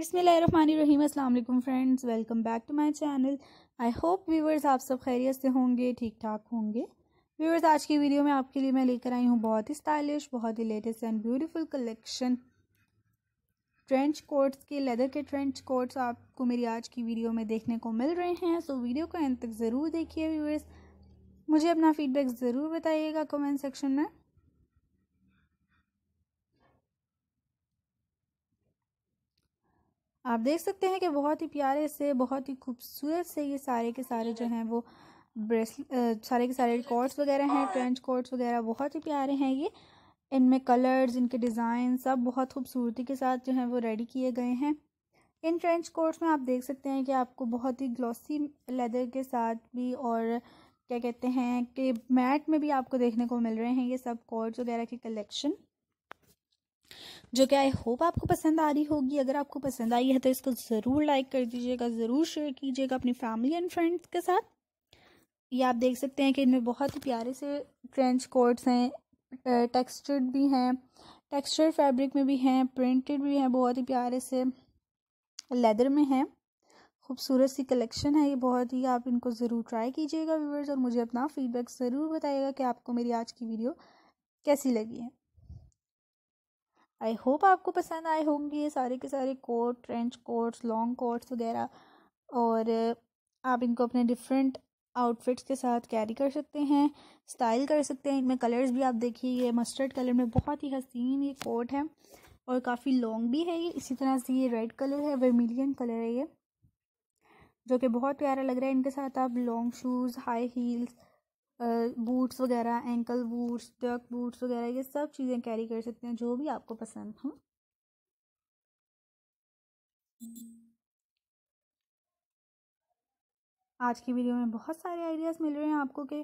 बसमीम अल्लाम friends welcome back to my channel I hope viewers आप सब खैरियत से होंगे ठीक ठाक होंगे व्यूवर्स आज की वीडियो में आपके लिए मैं लेकर आई हूँ बहुत ही स्टाइलिश बहुत ही latest and beautiful collection trench coats के लेदर के ट्रेंच कोट्स आपको मेरी आज की वीडियो में देखने को मिल रहे हैं सो वीडियो को एंड तक ज़रूर देखिए व्यूवर्स मुझे अपना फीडबैक ज़रूर बताइएगा कमेंट सेक्शन में आप देख सकते हैं कि बहुत ही प्यारे से बहुत ही खूबसूरत से ये सारे के सारे जो हैं वो ब्रेस सारे के सारे कोट्स वगैरह हैं ट्रेंच कोट्स वगैरह बहुत ही प्यारे हैं ये इनमें कलर्स इनके डिज़ाइन सब बहुत खूबसूरती के साथ जो है वो रेडी किए गए हैं इन ट्रेंच कोट्स में आप देख सकते हैं कि आपको बहुत ही ग्लॉसी लेदर के साथ भी और क्या कहते हैं कि मैट में भी आपको देखने को मिल रहे हैं ये सब कोट्स वगैरह के कलेक्शन जो कि आई होप आपको पसंद आ रही होगी अगर आपको पसंद आई है तो इसको ज़रूर लाइक कर दीजिएगा ज़रूर शेयर कीजिएगा अपनी फैमिली एंड फ्रेंड्स के साथ ये आप देख सकते हैं कि इनमें बहुत ही प्यारे से ट्रेंच कोट्स हैं टेक्सचर्ड भी हैं टेक्सचर फैब्रिक में भी हैं प्रिंटेड भी हैं बहुत ही प्यारे से लेदर में हैं खूबसूरत सी कलेक्शन है ये बहुत ही आप इनको ज़रूर ट्राई कीजिएगा व्यूवर्स और मुझे अपना फीडबैक ज़रूर बताइएगा कि आपको मेरी आज की वीडियो कैसी लगी है आई होप आपको पसंद आए होंगे ये सारे के सारे coat trench coats long coats वगैरह और आप इनको अपने डिफरेंट आउटफिट्स के साथ कैरी कर सकते हैं स्टाइल कर सकते हैं इनमें कलर्स भी आप देखिए ये मस्टर्ड कलर में बहुत ही हसीन ये कोट है और काफ़ी लॉन्ग भी है ये इसी तरह से ये रेड कलर है वर्मिलियन कलर है ये जो कि बहुत प्यारा लग रहा है इनके साथ आप long shoes high heels boots वगैरह एंकल बूट्स डक बूट्स वगैरह ये सब चीज़ें कैरी कर सकते हैं जो भी आपको पसंद हो आज की वीडियो में बहुत सारे आइडियाज़ मिल रहे हैं आपको कि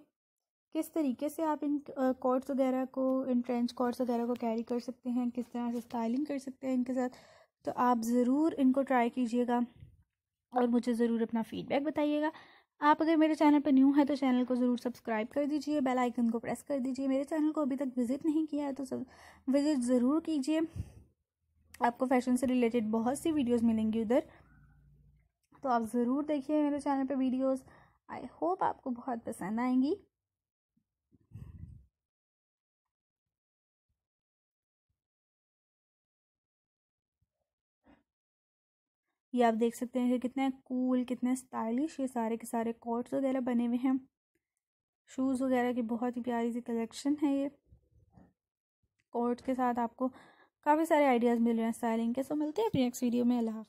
किस तरीके से आप इन कॉर्ड्स वगैरह को इन ट्रेंच कॉर्ड्स वगैरह को कैरी कर सकते हैं किस तरह से स्टाइलिंग कर सकते हैं इनके साथ तो आप ज़रूर इनको ट्राई कीजिएगा और मुझे ज़रूर अपना फ़ीडबैक बताइएगा आप अगर मेरे चैनल पर न्यू है तो चैनल को ज़रूर सब्सक्राइब कर दीजिए बेल आइकन को प्रेस कर दीजिए मेरे चैनल को अभी तक विज़िट नहीं किया है तो सब विज़िट ज़रूर कीजिए आपको फैशन से रिलेटेड बहुत सी वीडियोस मिलेंगी उधर तो आप ज़रूर देखिए मेरे चैनल पर वीडियोज़ आई होप आपको बहुत पसंद आएंगी ये आप देख सकते हैं कितने कूल कितने स्टाइलिश ये सारे के सारे कोट्स वगैरह बने हुए हैं शूज़ वगैरह की बहुत ही प्यारी सी कलेक्शन है ये कोट्स के साथ आपको काफ़ी सारे आइडियाज़ मिल रहे हैं स्टाइलिंग के सो मिलते हैं अपनी नेक्स्ट वीडियो में अल्लाह